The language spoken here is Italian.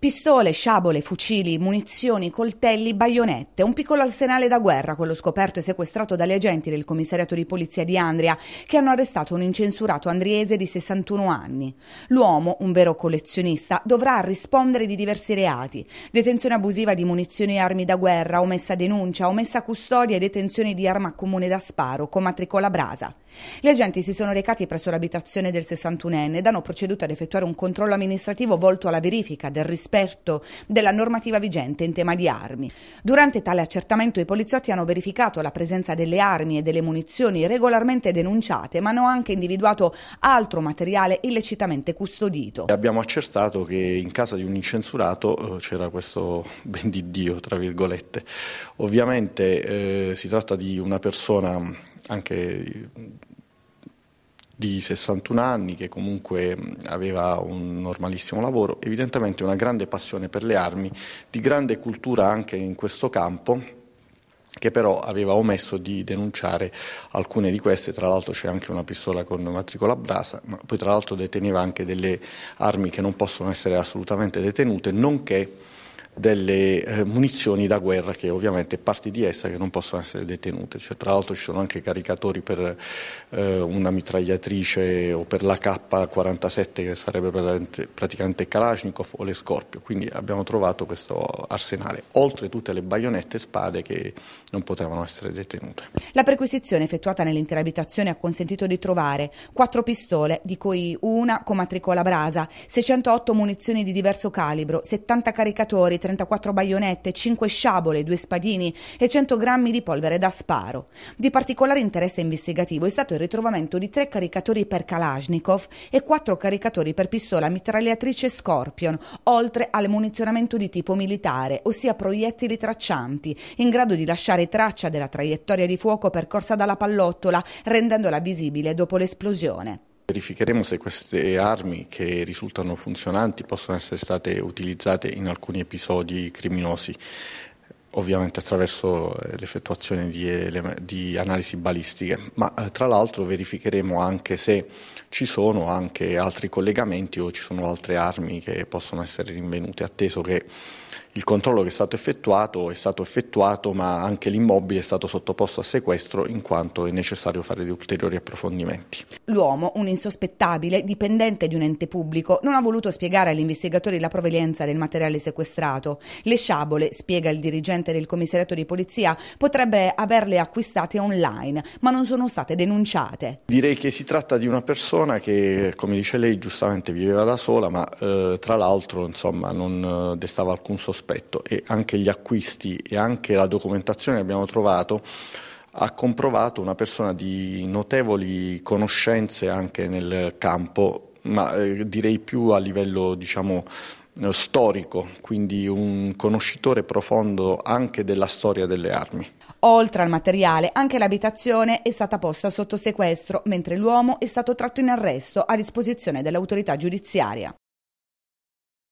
Pistole, sciabole, fucili, munizioni, coltelli, baionette, un piccolo arsenale da guerra, quello scoperto e sequestrato dagli agenti del commissariato di polizia di Andria, che hanno arrestato un incensurato andriese di 61 anni. L'uomo, un vero collezionista, dovrà rispondere di diversi reati, detenzione abusiva di munizioni e armi da guerra, omessa denuncia, omessa custodia e detenzione di arma comune da sparo, con matricola brasa. Gli agenti si sono recati presso l'abitazione del 61enne ed hanno proceduto ad effettuare un controllo amministrativo volto alla verifica del rispetto esperto della normativa vigente in tema di armi. Durante tale accertamento i poliziotti hanno verificato la presenza delle armi e delle munizioni regolarmente denunciate, ma hanno anche individuato altro materiale illecitamente custodito. Abbiamo accertato che in casa di un incensurato eh, c'era questo ben di Dio, tra virgolette. Ovviamente eh, si tratta di una persona anche di 61 anni che comunque aveva un normalissimo lavoro, evidentemente una grande passione per le armi, di grande cultura anche in questo campo che però aveva omesso di denunciare alcune di queste, tra l'altro c'è anche una pistola con matricola brasa, ma poi tra l'altro deteneva anche delle armi che non possono essere assolutamente detenute, nonché delle eh, munizioni da guerra che ovviamente parti di essa che non possono essere detenute. Cioè, tra l'altro ci sono anche caricatori per eh, una mitragliatrice o per la K47 che sarebbe praticamente, praticamente Kalashnikov o le Scorpio, quindi abbiamo trovato questo arsenale, oltre tutte le baionette e spade che non potevano essere detenute. La perquisizione effettuata nell'intera abitazione ha consentito di trovare quattro pistole, di cui una con matricola brasa, 608 munizioni di diverso calibro, 70 caricatori, 34 baionette, 5 sciabole, 2 spadini e 100 grammi di polvere da sparo. Di particolare interesse investigativo è stato il ritrovamento di 3 caricatori per Kalashnikov e 4 caricatori per pistola mitragliatrice Scorpion, oltre al munizionamento di tipo militare, ossia proiettili traccianti, in grado di lasciare traccia della traiettoria di fuoco percorsa dalla pallottola, rendendola visibile dopo l'esplosione. Verificheremo se queste armi che risultano funzionanti possono essere state utilizzate in alcuni episodi criminosi ovviamente attraverso eh, l'effettuazione di, di, analisi balistiche, ma eh, tra l'altro verificheremo anche se ci sono anche altri collegamenti o ci sono altre armi che possono essere rinvenute, atteso che il controllo che è stato effettuato è stato effettuato, ma anche l'immobile è stato sottoposto a sequestro in quanto è necessario fare ulteriori approfondimenti. L'uomo, un insospettabile, dipendente di un ente pubblico, non ha voluto spiegare agli investigatori la provenienza del materiale sequestrato. Le sciabole, spiega il dirigente dirigente del commissariato di polizia potrebbe averle acquistate online, ma non sono state denunciate. Direi che si tratta di una persona che, come dice lei, giustamente viveva da sola, ma eh, tra l'altro insomma, non eh, destava alcun sospetto e anche gli acquisti e anche la documentazione che abbiamo trovato ha comprovato una persona di notevoli conoscenze anche nel campo, ma eh, direi più a livello diciamo eh, storico, quindi un conoscitore profondo anche della storia delle armi. Oltre al materiale, anche l'abitazione è stata posta sotto sequestro, mentre l'uomo è stato tratto in arresto a disposizione dell'autorità giudiziaria.